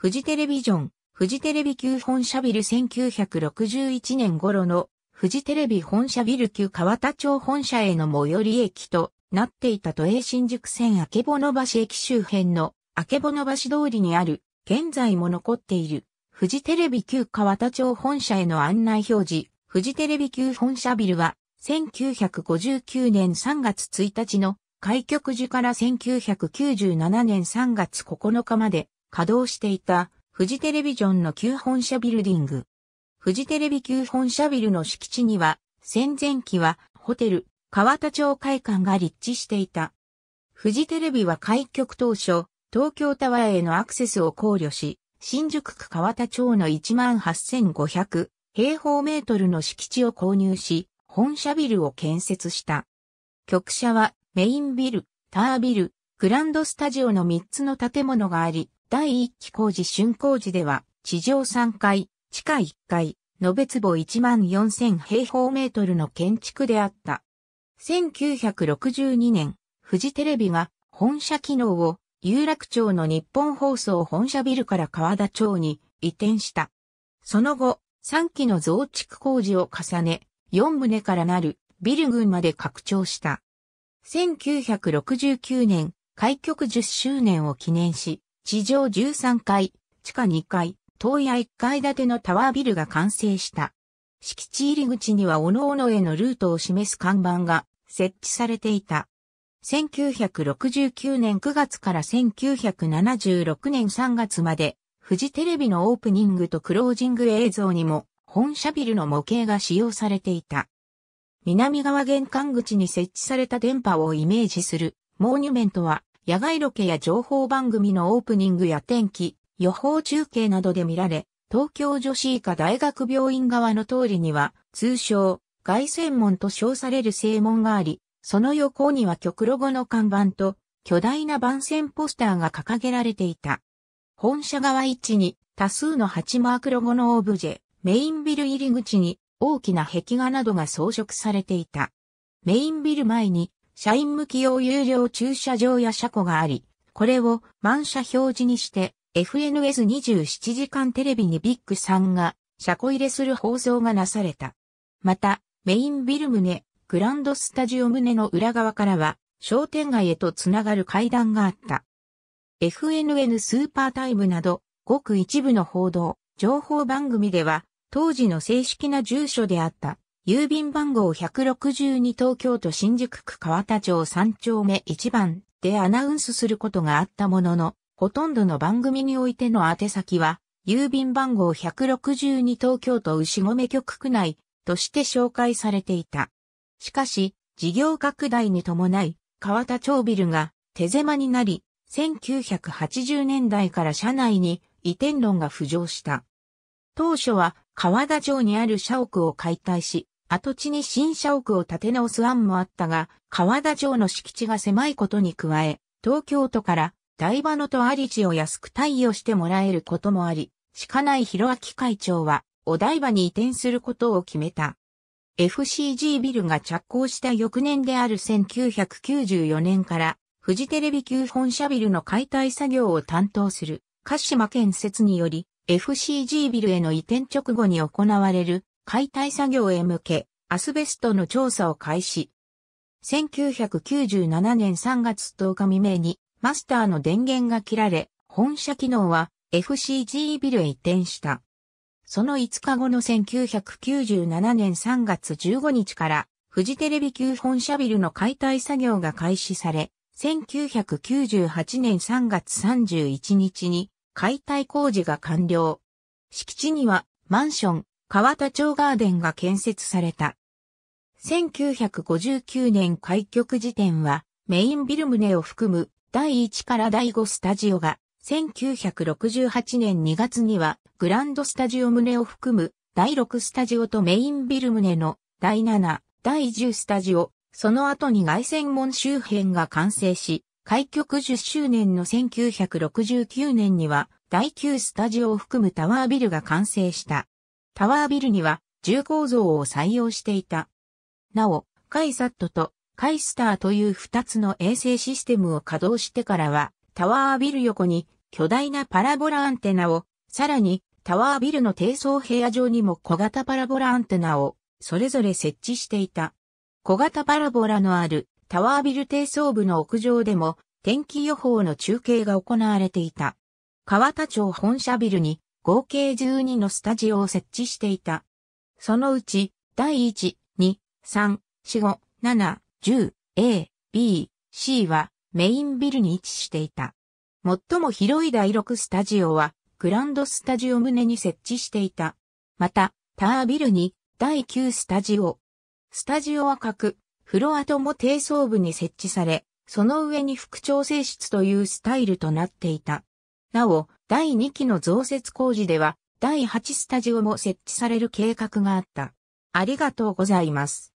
フジテレビジョン、フジテレビ級本社ビル1961年頃の、フジテレビ本社ビル級川田町本社への最寄り駅となっていた都営新宿線あけぼの橋駅周辺のあけぼの橋通りにある、現在も残っている、フジテレビ旧川田町本社への案内表示、フジテレビ旧本社ビルは、1959年3月1日の開局時から1997年3月9日まで稼働していたフジテレビジョンの旧本社ビルディング。フジテレビ旧本社ビルの敷地には、戦前期はホテル、川田町会館が立地していた。フジテレビは開局当初、東京タワーへのアクセスを考慮し、新宿区川田町の18,500平方メートルの敷地を購入し、本社ビルを建設した。局舎はメインビル、タービル、グランドスタジオの3つの建物があり、第1期工事竣工時では、地上3階、地下1階、延べ坪1万4000平方メートルの建築であった。1962年、富士テレビが本社機能を有楽町の日本放送本社ビルから川田町に移転した。その後、3期の増築工事を重ね、4棟からなるビル群まで拡張した。1969年、開局10周年を記念し、地上13階、地下2階、東野1階建てのタワービルが完成した。敷地入り口には各々へのルートを示す看板が設置されていた。1969年9月から1976年3月まで、富士テレビのオープニングとクロージング映像にも、本社ビルの模型が使用されていた。南側玄関口に設置された電波をイメージするモーニュメントは野外ロケや情報番組のオープニングや天気、予報中継などで見られ、東京女子医科大学病院側の通りには、通称、外専門と称される正門があり、その横には極ロゴの看板と、巨大な番宣ポスターが掲げられていた。本社側一に多数の8マークロゴのオブジェ、メインビル入り口に大きな壁画などが装飾されていた。メインビル前に社員向き用有料駐車場や車庫があり、これを満車表示にして、FNS27 時間テレビにビッグ3が車庫入れする放送がなされた。また、メインビル棟、グランドスタジオ棟の裏側からは、商店街へとつながる階段があった。FNN スーパータイムなど、ごく一部の報道、情報番組では、当時の正式な住所であった郵便番号162東京都新宿区川田町3丁目1番でアナウンスすることがあったものの、ほとんどの番組においての宛先は、郵便番号162東京都牛込局区内として紹介されていた。しかし、事業拡大に伴い、川田町ビルが手狭になり、1980年代から社内に移転論が浮上した。当初は川田町にある社屋を解体し、跡地に新社屋を建て直す案もあったが、川田城の敷地が狭いことに加え、東京都から台場野と有地を安く貸与してもらえることもあり、鹿内広明会長は、お台場に移転することを決めた。FCG ビルが着工した翌年である1994年から、富士テレビ級本社ビルの解体作業を担当する、鹿島建設により、FCG ビルへの移転直後に行われる解体作業へ向け、アスベストの調査を開始。1997年3月10日未明にマスターの電源が切られ、本社機能は FCG ビルへ移転した。その5日後の1997年3月15日から、フジテレビ級本社ビルの解体作業が開始され、1998年3月31日に解体工事が完了。敷地にはマンション、川田町ガーデンが建設された。1959年開局時点は、メインビル棟を含む第1から第5スタジオが、1968年2月にはグランドスタジオ棟を含む第6スタジオとメインビル棟の第7、第10スタジオ、その後に外線門周辺が完成し、開局10周年の1969年には第9スタジオを含むタワービルが完成した。タワービルには重構造を採用していた。なお、カイサットとカイスターという二つの衛星システムを稼働してからは、タワービル横に巨大なパラボラアンテナを、さらにタワービルの低層部屋上にも小型パラボラアンテナをそれぞれ設置していた。小型パラボラのあるタワービル低層部の屋上でも天気予報の中継が行われていた。川田町本社ビルに合計12のスタジオを設置していた。そのうち、第1、2、3、4、5、7、10、A、B、C はメインビルに位置していた。最も広い第6スタジオは、グランドスタジオ棟に設置していた。また、タービルに第9スタジオ。スタジオは各、フロアとも低層部に設置され、その上に副調整室というスタイルとなっていた。なお、第2期の増設工事では、第8スタジオも設置される計画があった。ありがとうございます。